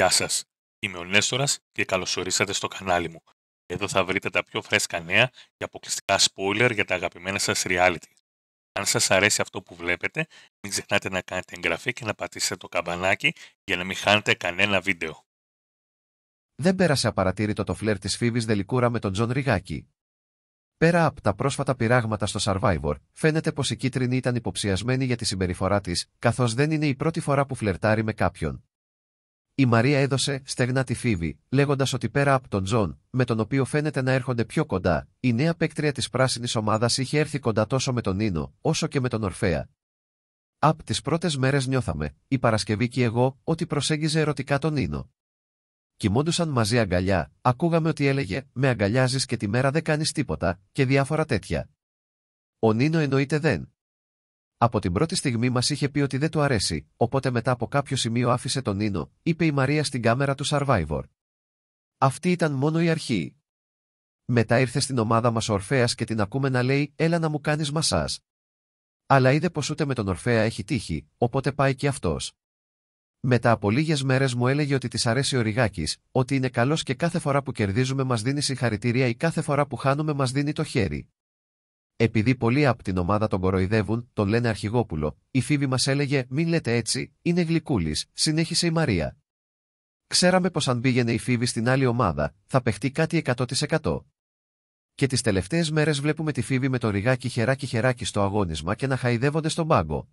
Γεια σας, είμαι ο Νέστορας και καλωσορίσατε στο κανάλι μου. Εδώ θα βρείτε τα πιο φρέσκα νέα και αποκλειστικά spoiler για τα αγαπημένα σας reality. Αν σας αρέσει αυτό που βλέπετε, μην ξεχνάτε να κάνετε εγγραφή και να πατήσετε το καμπανάκι για να μην χάνετε κανένα βίντεο. Δεν πέρασε απαρατήρητο το φλερ της Φίβης Δελικούρα με τον Τζον Ριγάκη. Πέρα από τα πρόσφατα πειράγματα στο Survivor, φαίνεται πως η κίτρινη ήταν υποψιασμένη για τη συμπεριφορά της καθώς δεν είναι η πρώτη φορά που φλερτάρει με κάποιον. Η Μαρία έδωσε στεγνά τη φίβη, λέγοντας ότι πέρα από τον Τζον, με τον οποίο φαίνεται να έρχονται πιο κοντά, η νέα παίκτρια της πράσινης ομάδας είχε έρθει κοντά τόσο με τον Νίνο, όσο και με τον Ορφέα. Απ' τις πρώτες μέρες νιώθαμε, η Παρασκευή και εγώ, ότι προσέγγιζε ερωτικά τον Νίνο. Κοιμόντουσαν μαζί αγκαλιά, ακούγαμε ότι έλεγε: Με αγκαλιάζεις και τη μέρα δεν κάνεις τίποτα, και διάφορα τέτοια. Ο Νίνο εννοείται δεν. Από την πρώτη στιγμή μας είχε πει ότι δεν του αρέσει, οπότε μετά από κάποιο σημείο άφησε τον Νίνο, είπε η Μαρία στην κάμερα του Survivor. Αυτή ήταν μόνο η αρχή. Μετά ήρθε στην ομάδα μας ο Ορφαία και την ακούμε να λέει: Έλα να μου κάνεις μασά. Αλλά είδε πως ούτε με τον Ορφαία έχει τύχει, οπότε πάει και αυτός. Μετά από λίγες μέρες μου έλεγε ότι της αρέσει ο Ριγάκης, ότι είναι καλός και κάθε φορά που κερδίζουμε μας δίνει συγχαρητήρια ή κάθε φορά που χάνουμε μας δίνει το χέρι επειδή πολλοί από την ομάδα τον κοροϊδεύουν, τον λένε Αρχηγόπουλο, η Φίβη μας έλεγε: Μην λέτε έτσι, είναι γλυκούλης, συνέχισε η Μαρία. Ξέραμε πως αν πήγαινε η Φίβη στην άλλη ομάδα, θα παιχτεί κάτι 100%. Και τις τελευταίες μέρες βλέπουμε τη Φίβη με το ριγάκι χεράκι χεράκι στο αγώνισμα και να χαϊδεύονται στον πάγκο.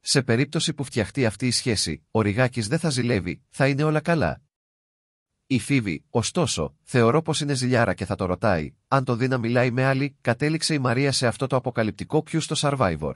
Σε περίπτωση που φτιαχτεί αυτή η σχέση, ο ριγάκι δεν θα ζηλεύει, θα είναι όλα καλά. Η Φίβη, ωστόσο, θεωρώ πως είναι ζηλιάρα και θα το ρωτάει, αν το δει να μιλάει με άλλη, κατέληξε η Μαρία σε αυτό το αποκαλυπτικό ποιου στο survivor.